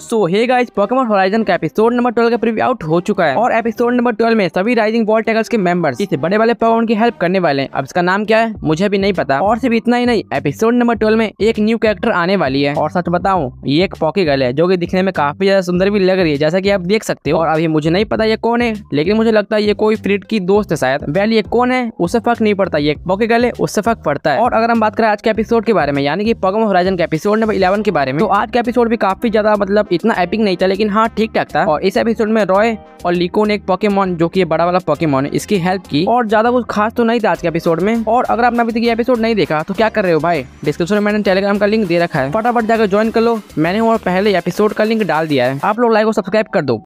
सो hey guys horizon का episode number twelve का preview out हो चुका है और एपिसोड नंबर ट्वेल्व में सभी राइजिंग वॉल टैगल्स के मेंबर्स इस बड़े वाले पॉकेमॉन की हेल्प करने वाले हैं अब इसका नाम क्या है मुझे भी नहीं पता और सिर्फ इतना ही नहीं एपिसोड नंबर ट्वेल्व में एक न्यू कैरेक्टर आने वाली है और सच बताऊँ ये एक पॉकी गर्ल है जो की दिखने में काफी ज्यादा सुंदर भी लग रही है जैसा की आप देख सकते हो और अभी मुझे नहीं पता ये कौन है लेकिन मुझे लगता है ये कोई फ्रीड की दोस्त है शायद वैल ये कौन है उससे फर्क नहीं पड़ता ये पॉकी गर्ल है उससे फर्क पड़ता है और अगर हम बात करें आज के एपिसोड के बारे में यानी कि पॉकेमॉन होराइजन के एपिसोड नंबर इलेवन के बारे में तो आज का एपिसोड भी काफी ज्यादा मतलब इतना एपिक नहीं था लेकिन हाँ ठीक ठाक था और इस एपिसोड में रॉय और लिको ने एक पॉकेमॉन जो कि बड़ा वाला पॉकेमॉन है इसकी हेल्प की और ज्यादा कुछ खास तो नहीं था आज के एपिसोड में और अगर आपने अभी तक ये एपिसोड नहीं देखा तो क्या कर रहे हो भाई डिस्क्रिप्शन में मैंने टेलीग्राम का लिंक दे रखा है फटाफट जाकर ज्वाइन कर लो मैंने और पहले एपिसोड का लिंक डाल दिया है आप लोग लाइक और सब्सक्राइब कर दो